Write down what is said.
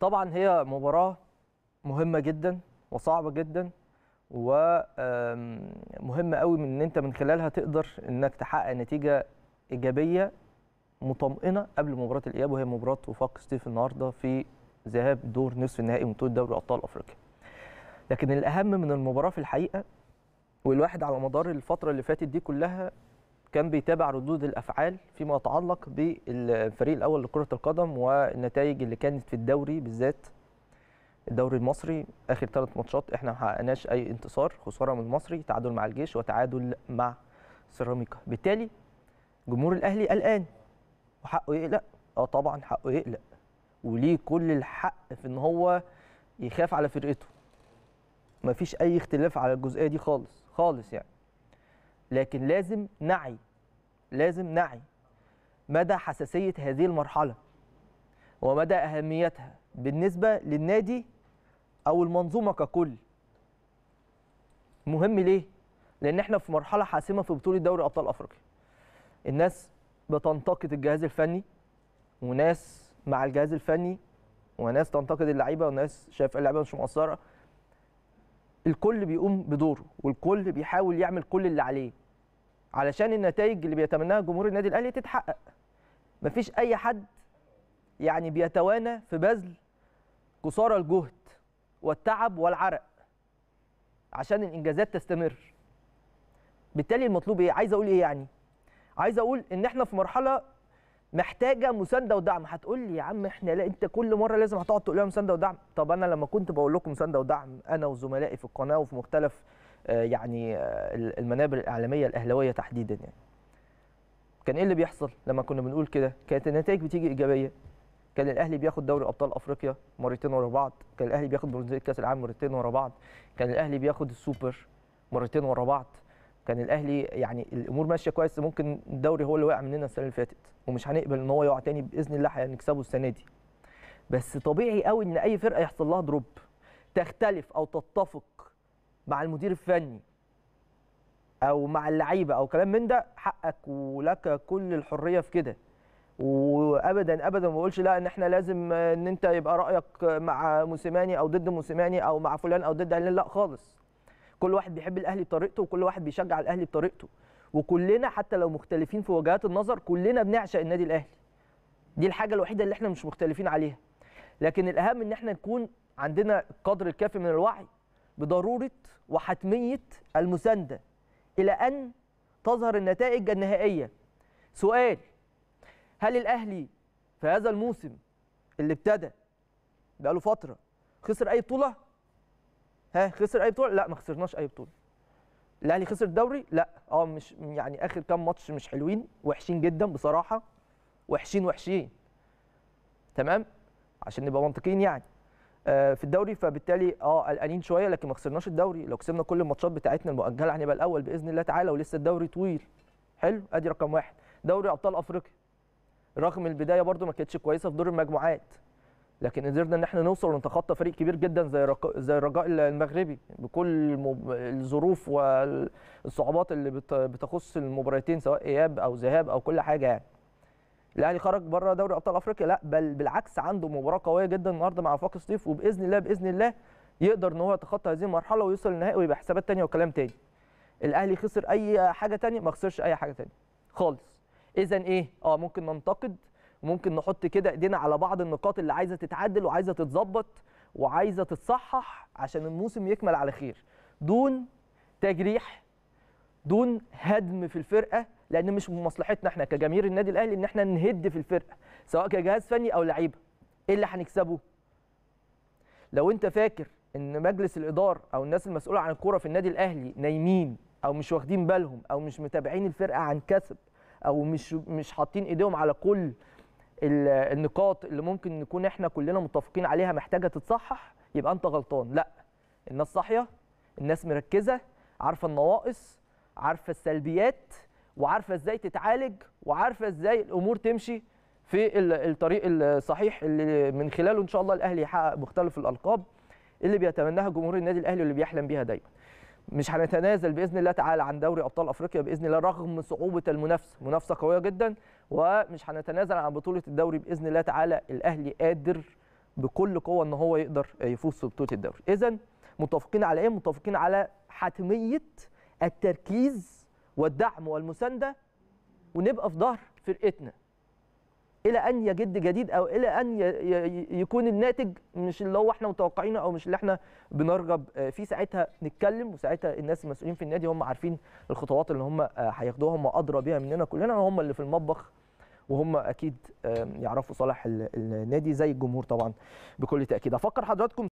طبعا هي مباراه مهمه جدا وصعبه جدا ومهمه قوي من ان انت من خلالها تقدر انك تحقق نتيجه ايجابيه مطمئنه قبل مباراه الاياب وهي مباراه وفاق ستيف النهارده في ذهاب دور نصف النهائي من بطوله دوري ابطال افريقيا. لكن الاهم من المباراه في الحقيقه والواحد على مدار الفتره اللي فاتت دي كلها كان بيتابع ردود الافعال فيما يتعلق بالفريق الاول لكره القدم والنتائج اللي كانت في الدوري بالذات الدوري المصري اخر ثلاث ماتشات احنا ما حققناش اي انتصار خساره من المصري تعادل مع الجيش وتعادل مع سيراميكا بالتالي جمهور الاهلي قلقان وحقه يقلق اه طبعا حقه يقلق وليه كل الحق في ان هو يخاف على فرقته مفيش اي اختلاف على الجزئيه دي خالص خالص يعني لكن لازم نعي لازم نعي مدى حساسية هذه المرحلة ومدى أهميتها بالنسبة للنادي أو المنظومة ككل مهم ليه؟ لأن احنا في مرحلة حاسمة في بطولة دوري أبطال أفريقيا الناس بتنتقد الجهاز الفني وناس مع الجهاز الفني وناس تنتقد اللعيبة وناس شايف اللعيبة مش مقصرة الكل بيقوم بدوره والكل بيحاول يعمل كل اللي عليه علشان النتائج اللي بيتمناها جمهور النادي الاهلي تتحقق مفيش اي حد يعني بيتوانى في بذل قصارى الجهد والتعب والعرق عشان الانجازات تستمر بالتالي المطلوب ايه عايز اقول ايه يعني عايز اقول ان احنا في مرحله محتاجه مسانده ودعم هتقول لي يا عم احنا لا انت كل مره لازم هتقعد تقول لها مسانده ودعم طب انا لما كنت بقول لكم مسانده ودعم انا وزملائي في القناه وفي مختلف آه، يعني آه، المنابر الاعلاميه الاهلاويه تحديدا يعني كان ايه اللي بيحصل لما كنا بنقول كده كانت النتائج بتيجي ايجابيه كان الاهلي بياخد دوري ابطال افريقيا مرتين ورا بعض كان الاهلي بياخد برونزيه كاس العالم مرتين ورا بعض كان الاهلي بياخد السوبر مرتين ورا بعض كان الاهلي يعني الامور ماشيه كويس ممكن الدوري هو اللي وقع مننا السنه اللي فاتت ومش هنقبل ان هو يقع تاني باذن الله هنكسبه السنه دي بس طبيعي قوي ان اي فرقه يحصل لها دروب تختلف او تتفق مع المدير الفني او مع اللعيبه او كلام من ده حقك ولك كل الحريه في كده وابدا ابدا ما بقولش لا ان احنا لازم ان انت يبقى رايك مع موسيماني او ضد موسيماني او مع فلان او ضد علان لا خالص كل واحد بيحب الاهلي بطريقته وكل واحد بيشجع الاهلي بطريقته وكلنا حتى لو مختلفين في وجهات النظر كلنا بنعشق النادي الاهلي دي الحاجه الوحيده اللي احنا مش مختلفين عليها لكن الاهم ان احنا نكون عندنا القدر الكافي من الوعي بضروره وحتميه المسانده الى ان تظهر النتائج النهائيه. سؤال هل الاهلي في هذا الموسم اللي ابتدى بقاله فتره خسر اي بطوله؟ ها خسر اي بطوله؟ لا ما خسرناش اي بطوله. الاهلي خسر الدوري؟ لا اه مش يعني اخر كام ماتش مش حلوين وحشين جدا بصراحه وحشين وحشين. تمام؟ عشان نبقى منطقيين يعني. آه، في الدوري فبالتالي اه قلقانين شويه لكن ما خسرناش الدوري لو كسبنا كل الماتشات بتاعتنا المؤجله هنبقى الاول باذن الله تعالى ولسه الدوري طويل حلو ادي رقم واحد دوري ابطال افريقيا رغم البدايه برده ما كانتش كويسه في دور المجموعات لكن قدرنا ان احنا نوصل ونتخطى فريق كبير جدا زي زي الرجاء المغربي بكل الظروف والصعوبات اللي بتخص المباراتين سواء اياب او ذهاب او كل حاجه يعني الاهلي خرج بره دوري ابطال افريقيا لا بل بالعكس عنده مباراه قويه جدا النهارده مع وفاق سطيف وباذن الله باذن الله يقدر ان هو يتخطى هذه المرحله ويوصل للنهائي ويبقى حسابات ثانيه وكلام ثاني الاهلي خسر اي حاجه ثانيه ما خسرش اي حاجه ثانيه خالص اذا ايه اه ممكن ننتقد ممكن نحط كده ايدينا على بعض النقاط اللي عايزه تتعدل وعايزه تتظبط وعايزه تتصحح عشان الموسم يكمل على خير دون تجريح دون هدم في الفرقه لان مش من مصلحتنا احنا كجماهير النادي الاهلي ان احنا نهد في الفرقه سواء كجهاز فني او لعيبه ايه اللي هنكسبه لو انت فاكر ان مجلس الاداره او الناس المسؤوله عن الكوره في النادي الاهلي نايمين او مش واخدين بالهم او مش متابعين الفرقه عن كسب او مش مش حاطين ايديهم على كل النقاط اللي ممكن نكون احنا كلنا متفقين عليها محتاجه تتصحح يبقى انت غلطان لا الناس صاحيه الناس مركزه عارفه النواقص عارفه السلبيات وعارفه ازاي تتعالج وعارفه ازاي الامور تمشي في الطريق الصحيح اللي من خلاله ان شاء الله الاهلي يحقق مختلف الالقاب اللي بيتمناها جمهور النادي الاهلي واللي بيحلم بيها دايما. مش هنتنازل باذن الله تعالى عن دوري ابطال افريقيا باذن الله رغم صعوبه المنافسه، منافسه قويه جدا ومش هنتنازل عن بطوله الدوري باذن الله تعالى الاهلي قادر بكل قوه ان هو يقدر يفوز في بطوله الدوري. اذا متفقين على ايه؟ متفقين على حتميه التركيز والدعم والمساندة ونبقى في ظهر فرقتنا إلى أن يجد جديد أو إلى أن يكون الناتج مش اللي هو احنا متوقعينه أو مش اللي احنا بنرغب آه، فيه ساعتها نتكلم وساعتها الناس المسؤولين في النادي هم عارفين الخطوات اللي هم آه، هياخدوها هم أدرى بيها مننا كلنا هم اللي في المطبخ وهم اكيد يعرفوا صالح النادي زي الجمهور طبعا بكل تاكيد افكر حضراتكم